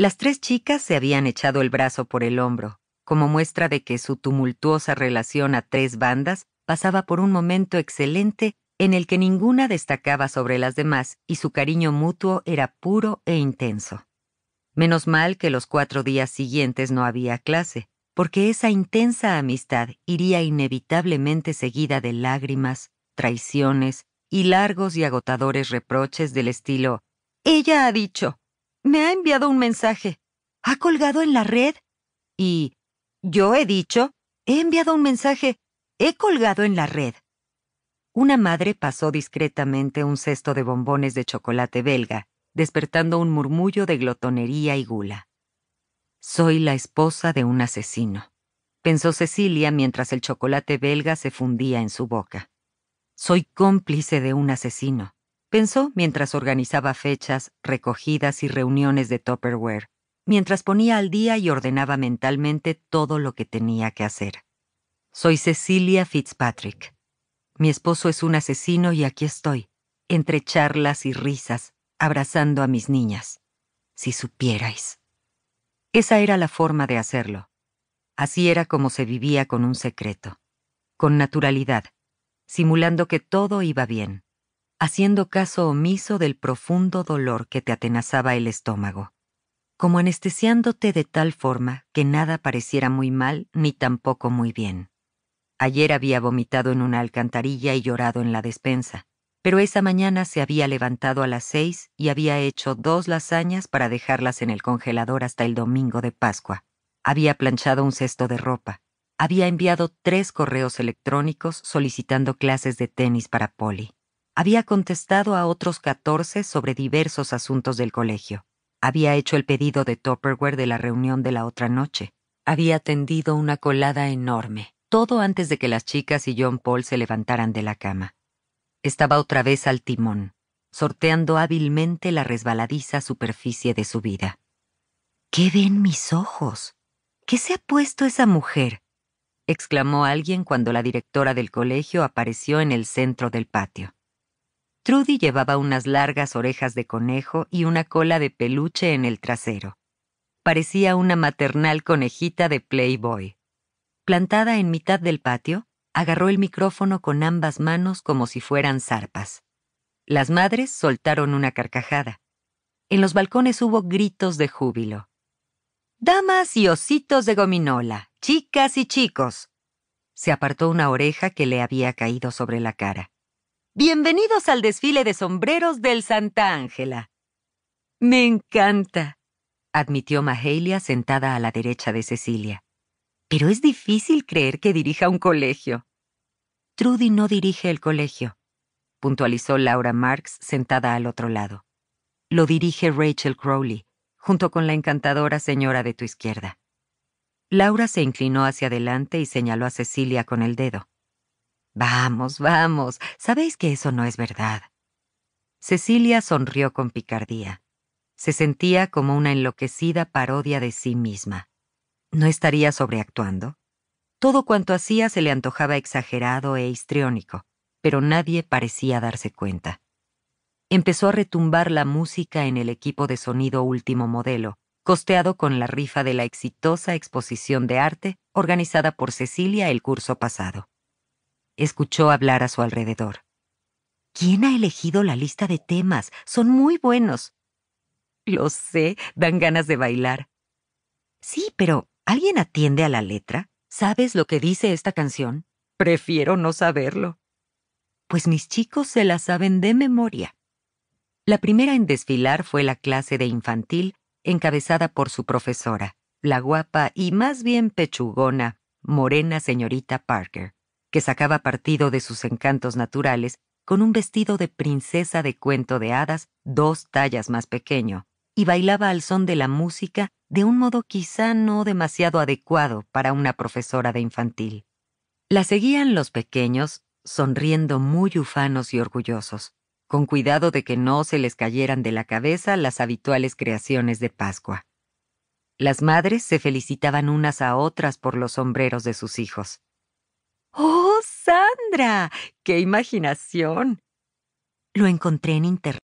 Las tres chicas se habían echado el brazo por el hombro, como muestra de que su tumultuosa relación a tres bandas pasaba por un momento excelente en el que ninguna destacaba sobre las demás y su cariño mutuo era puro e intenso. Menos mal que los cuatro días siguientes no había clase, porque esa intensa amistad iría inevitablemente seguida de lágrimas, traiciones y largos y agotadores reproches del estilo Ella ha dicho, me ha enviado un mensaje. ¿Ha colgado en la red? Y yo he dicho, he enviado un mensaje. He colgado en la red. Una madre pasó discretamente un cesto de bombones de chocolate belga, despertando un murmullo de glotonería y gula. Soy la esposa de un asesino, pensó Cecilia mientras el chocolate belga se fundía en su boca. Soy cómplice de un asesino pensó mientras organizaba fechas, recogidas y reuniones de Tupperware, mientras ponía al día y ordenaba mentalmente todo lo que tenía que hacer. Soy Cecilia Fitzpatrick. Mi esposo es un asesino y aquí estoy, entre charlas y risas, abrazando a mis niñas. Si supierais. Esa era la forma de hacerlo. Así era como se vivía con un secreto, con naturalidad, simulando que todo iba bien haciendo caso omiso del profundo dolor que te atenazaba el estómago, como anestesiándote de tal forma que nada pareciera muy mal ni tampoco muy bien. Ayer había vomitado en una alcantarilla y llorado en la despensa, pero esa mañana se había levantado a las seis y había hecho dos lasañas para dejarlas en el congelador hasta el domingo de Pascua. Había planchado un cesto de ropa. Había enviado tres correos electrónicos solicitando clases de tenis para Polly había contestado a otros catorce sobre diversos asuntos del colegio. Había hecho el pedido de Topperware de la reunión de la otra noche. Había tendido una colada enorme, todo antes de que las chicas y John Paul se levantaran de la cama. Estaba otra vez al timón, sorteando hábilmente la resbaladiza superficie de su vida. ¿Qué ven mis ojos? ¿Qué se ha puesto esa mujer? exclamó alguien cuando la directora del colegio apareció en el centro del patio. Trudy llevaba unas largas orejas de conejo y una cola de peluche en el trasero. Parecía una maternal conejita de Playboy. Plantada en mitad del patio, agarró el micrófono con ambas manos como si fueran zarpas. Las madres soltaron una carcajada. En los balcones hubo gritos de júbilo. Damas y ositos de gominola, chicas y chicos. Se apartó una oreja que le había caído sobre la cara. Bienvenidos al desfile de sombreros del Santa Ángela. Me encanta, admitió Mahalia sentada a la derecha de Cecilia. Pero es difícil creer que dirija un colegio. Trudy no dirige el colegio, puntualizó Laura Marx sentada al otro lado. Lo dirige Rachel Crowley, junto con la encantadora señora de tu izquierda. Laura se inclinó hacia adelante y señaló a Cecilia con el dedo. Vamos, vamos, sabéis que eso no es verdad. Cecilia sonrió con picardía. Se sentía como una enloquecida parodia de sí misma. ¿No estaría sobreactuando? Todo cuanto hacía se le antojaba exagerado e histriónico, pero nadie parecía darse cuenta. Empezó a retumbar la música en el equipo de sonido último modelo, costeado con la rifa de la exitosa exposición de arte organizada por Cecilia el curso pasado escuchó hablar a su alrededor. ¿Quién ha elegido la lista de temas? Son muy buenos. Lo sé, dan ganas de bailar. Sí, pero ¿alguien atiende a la letra? ¿Sabes lo que dice esta canción? Prefiero no saberlo. Pues mis chicos se la saben de memoria. La primera en desfilar fue la clase de infantil, encabezada por su profesora, la guapa y más bien pechugona, morena señorita Parker que sacaba partido de sus encantos naturales con un vestido de princesa de cuento de hadas dos tallas más pequeño, y bailaba al son de la música de un modo quizá no demasiado adecuado para una profesora de infantil. La seguían los pequeños, sonriendo muy ufanos y orgullosos, con cuidado de que no se les cayeran de la cabeza las habituales creaciones de Pascua. Las madres se felicitaban unas a otras por los sombreros de sus hijos. ¡Oh, Sandra! ¡Qué imaginación! Lo encontré en internet.